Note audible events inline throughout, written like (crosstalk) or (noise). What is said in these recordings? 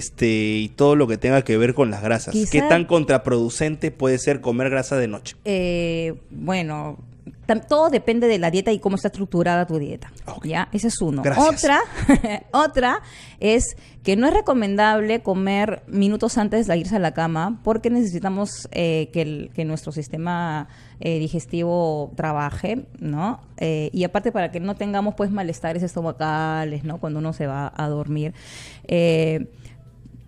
Este, y todo lo que tenga que ver con las grasas. ¿Qué tan contraproducente puede ser comer grasa de noche? Eh, bueno, todo depende de la dieta y cómo está estructurada tu dieta. Ah, ¿ya? Ese es uno. Otra, (laughs) otra es que no es recomendable comer minutos antes de irse a la cama porque necesitamos eh, que, nuestro sistema eh, digestivo trabaje, ¿no? y aparte para que no tengamos pues malestares estomacales, ¿no? Cuando uno se va a dormir. Eh,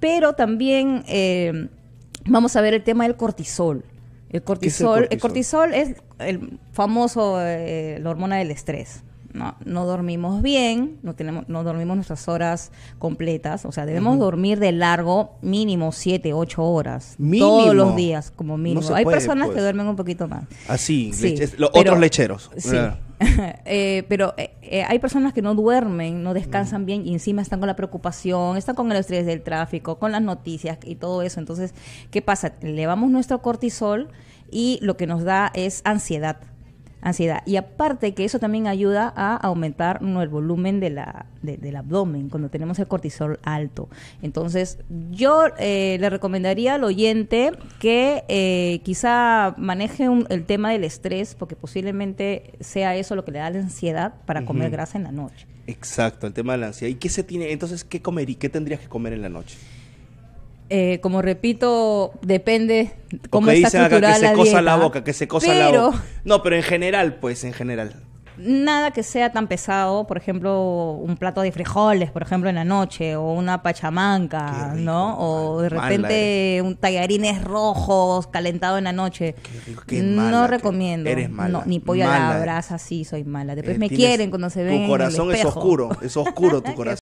pero también eh, vamos a ver el tema del cortisol. El cortisol, el cortisol, es el famoso, eh, la hormona del estrés. No, no, dormimos bien, no, tenemos, no dormimos nuestras horas completas, o sea, debemos dormir de largo mínimo 7, 8 horas mínimo. todos los días como mínimo. Hay personas que pues. duermen un poquito más. Así, ah, los otros lecheros. Sí. Ah. (laughs) eh, pero eh, eh, hay personas que no duermen, no descansan mm. bien y encima están con la preocupación, están con el estrés del tráfico, con las noticias y todo eso. Entonces, ¿qué pasa? Elevamos nuestro cortisol y lo que nos da es ansiedad ansiedad. Y aparte que eso también ayuda a aumentar el volumen del abdomen cuando tenemos el cortisol alto. Entonces, yo eh, le recomendaría al oyente que eh, quizá maneje el tema del estrés, porque posiblemente sea eso lo que le da la ansiedad para comer grasa en la noche. Exacto, el tema de la ansiedad. ¿Y qué se tiene? Entonces, ¿qué comer y qué tendrías que comer en la noche? Eh, como repito, depende cómo dice dicen que se cosa la boca, que se cosa la boca. No, pero en general, pues, en general. Nada que sea tan pesado, por ejemplo, un plato de frijoles, por ejemplo, en la noche, o una pachamanca, ¿no? O de repente un tallarines rojos calentado en la noche. no recomiendo. Eres mala. ni pollo a la brasa, sí, soy mala. Eh, Después me quieren cuando se ven. Tu corazón es oscuro, es oscuro tu (laughs) corazón.